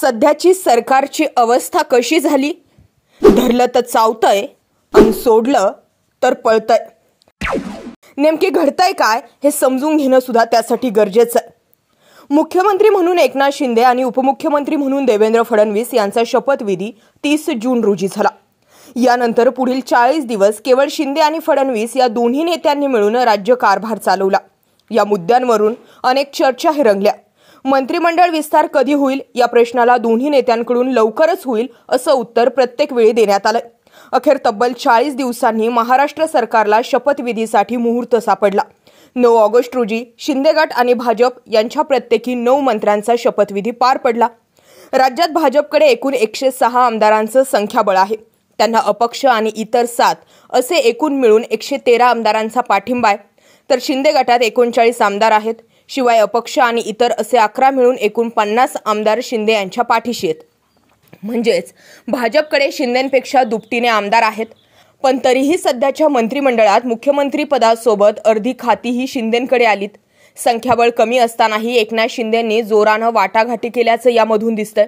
सध्याची सरकारची अवस्था कशी झाली धरलं तर चावतंय आणि सोडलं तर पळतंय नेमके घडतंय काय हे समजून घेणं सुद्धा त्यासाठी गरजेचं आहे मुख्यमंत्री म्हणून एकनाथ शिंदे आणि उपमुख्यमंत्री म्हणून देवेंद्र फडणवीस यांचा शपथविधी तीस जून रोजी झाला यानंतर पुढील चाळीस दिवस केवळ शिंदे आणि फडणवीस या दोन्ही नेत्यांनी मिळून राज्य कारभार चालवला या मुद्द्यांवरून अनेक चर्चाही रंगल्या मंत्रिमंडळ विस्तार कधी होईल या प्रश्नाला दोन्ही नेत्यांकडून लवकरच होईल असं उत्तर प्रत्येक वेळी देण्यात आलं अखेर तब्बल चाळीस दिवसांनी महाराष्ट्र सरकारला शपथविधीसाठी मुहूर्त सापडला नऊ ऑगस्ट रोजी शिंदे गट आणि भाजप यांच्या प्रत्येकी नऊ मंत्र्यांचा शपथविधी पार पडला राज्यात भाजपकडे एकूण एकशे सहा आमदारांचं संख्याबळ आहे त्यांना अपक्ष आणि इतर सात असे एकूण मिळून एकशे तेरा आमदारांचा पाठिंबा आहे तर शिंदे गटात एकोणचाळीस आमदार आहेत शिवाय अपक्ष आणि इतर असे अकरा मिळून एकूण पन्नास आमदार शिंदे यांच्या पाठीशी आहेत म्हणजेच भाजपकडे शिंदेपेक्षा दुपटीने आमदार आहेत पण तरीही सध्याच्या मंत्रिमंडळात मुख्यमंत्री पदासोबत अर्धी खातीही शिंदेकडे आलीत संख्याबळ कमी असतानाही एकनाथ शिंदेंनी जोरानं वाटाघाटी केल्याचं यामधून दिसतंय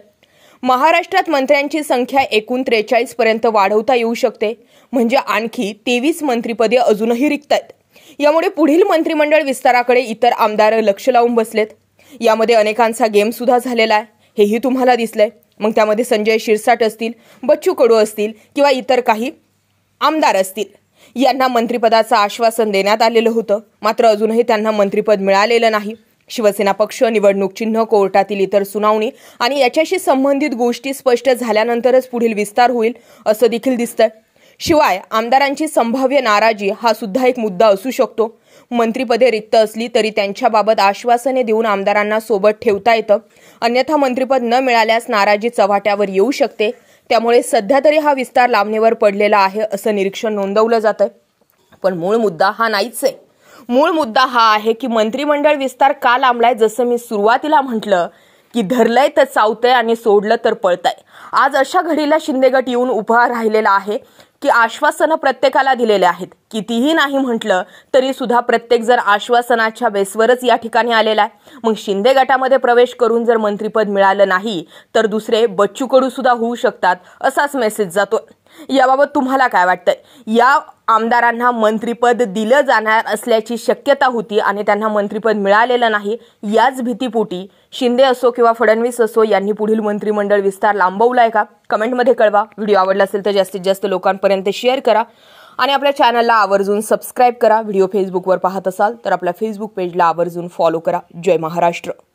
महाराष्ट्रात मंत्र्यांची संख्या एकूण त्रेचाळीसपर्यंत वाढवता येऊ शकते म्हणजे आणखी तेवीस मंत्रीपदे अजूनही रिक्त आहेत यामुळे पुढील मंत्रिमंडळ विस्ताराकडे इतर आमदार लक्ष लावून बसलेत यामध्ये अनेकांचा गेम सुद्धा झालेला आहे हेही तुम्हाला दिसलंय मग त्यामध्ये संजय शिरसाट असतील बच्चू कडू असतील किंवा इतर काही आमदार असतील यांना मंत्रिपदाचं आश्वासन देण्यात आलेलं होतं मात्र अजूनही त्यांना मंत्रिपद मिळालेलं नाही शिवसेना पक्ष निवडणूक चिन्ह कोर्टातील इतर सुनावणी आणि याच्याशी संबंधित गोष्टी स्पष्ट झाल्यानंतरच पुढील विस्तार होईल असं देखील दिसतंय शिवाय आमदारांची संभाव्य नाराजी हा सुद्धा एक मुद्दा असू शकतो मंत्रीपदे रिक्त असली तरी त्यांच्याबाबत आश्वासने देऊन आमदारांना सोबत ठेवता येतं अन्यथा मंत्रिपद न मिळाल्यास नाराजी चव्हाट्यावर येऊ शकते त्यामुळे सध्या तरी हा विस्तार लांबणीवर पडलेला आहे असं निरीक्षण नोंदवलं जातं पण मूळ मुद्दा हा नाहीच आहे मूळ मुद्दा हा आहे की मंत्रिमंडळ विस्तार का लांबलाय जसं मी सुरुवातीला म्हटलं की धरलंय तर चावतंय आणि सोडलं तर पळतंय आज अशा घडीला शिंदेगट येऊन उभा राहिलेला आहे की आश्वासनं प्रत्येकाला दिलेले आहेत कितीही नाही म्हटलं तरी सुद्धा प्रत्येक जर आश्वासनाच्या बेसवरच या ठिकाणी आलेला आहे मग शिंदे गटामध्ये प्रवेश करून जर मंत्रिपद मिळालं नाही तर दुसरे बच्चू कडू सुद्धा होऊ शकतात असाच मेसेज जातो याबाबत तुम्हाला काय वाटतंय या आमदारांना मंत्रिपद दिलं जाणार असल्याची शक्यता होती आणि त्यांना मंत्रिपद मिळालेलं नाही याच भीतीपोटी शिंदे असो किंवा फडणवीस असो यांनी पुढील मंत्रिमंडळ विस्तार लांबवला आहे का कमेंटमध्ये कळवा व्हिडिओ आवडला असेल तर जास्तीत जास्त लोकांपर्यंत शेअर करा आणि आपल्या चॅनलला आवर्जून सबस्क्राईब करा व्हिडिओ फेसबुकवर पाहत असाल तर आपल्या फेसबुक पेजला आवर्जून फॉलो करा जय महाराष्ट्र